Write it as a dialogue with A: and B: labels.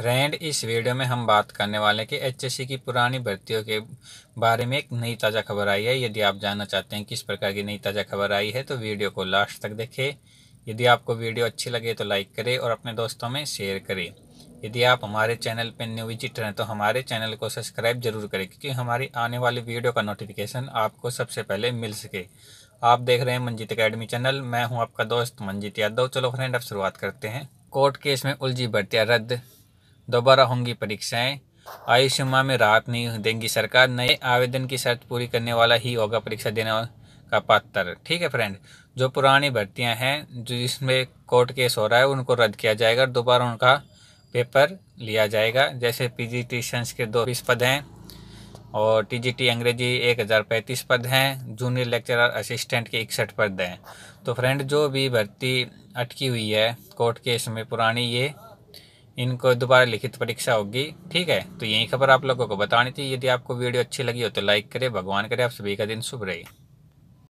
A: friend इस video में हम बात करने वाले हैं कि एचएससी की पुरानी भर्तियों के बारे में एक नई ताज़ा खबर आई है यदि आप जानना चाहते हैं किस प्रकार की नई ताज़ा खबर आई है तो वीडियो को लास्ट तक देखें यदि आपको वीडियो अच्छी लगे तो लाइक करें और अपने दोस्तों में शेयर करें यदि आप हमारे चैनल पर न्यू विजिटर हैं तो हमारे चैनल को सब्सक्राइब जरूर करें क्योंकि हमारी आने वाली वीडियो का नोटिफिकेशन आपको सबसे पहले मिल सके आप देख रहे हैं मंजीत अकेडमी चैनल मैं हूँ आपका दोस्त मंजीत यादव चलो फ्रेंड अब शुरुआत करते हैं कोर्ट केस में उलझी भर्तियाँ रद्द दोबारा होंगी परीक्षाएं सीमा में राहत नहीं देंगी सरकार नए आवेदन की शर्त पूरी करने वाला ही होगा परीक्षा देने का पात्र ठीक है फ्रेंड जो पुरानी भर्तियां हैं जो जिसमें कोर्ट केस हो रहा है उनको रद्द किया जाएगा और दोबारा उनका पेपर लिया जाएगा जैसे पीजीटी संस के दो बीस पद हैं और टीजीटी अंग्रेजी एक हज़ार पैंतीस पद हैं जूनियर लेक्चरर असिस्टेंट के इकसठ पद हैं तो फ्रेंड जो भी भर्ती अटकी हुई है कोर्ट केस में पुरानी ये इनको दोबारा लिखित परीक्षा होगी ठीक है तो यही खबर आप लोगों को बतानी थी यदि आपको वीडियो अच्छी लगी हो तो लाइक करें भगवान करे आप सभी का दिन शुभ रहे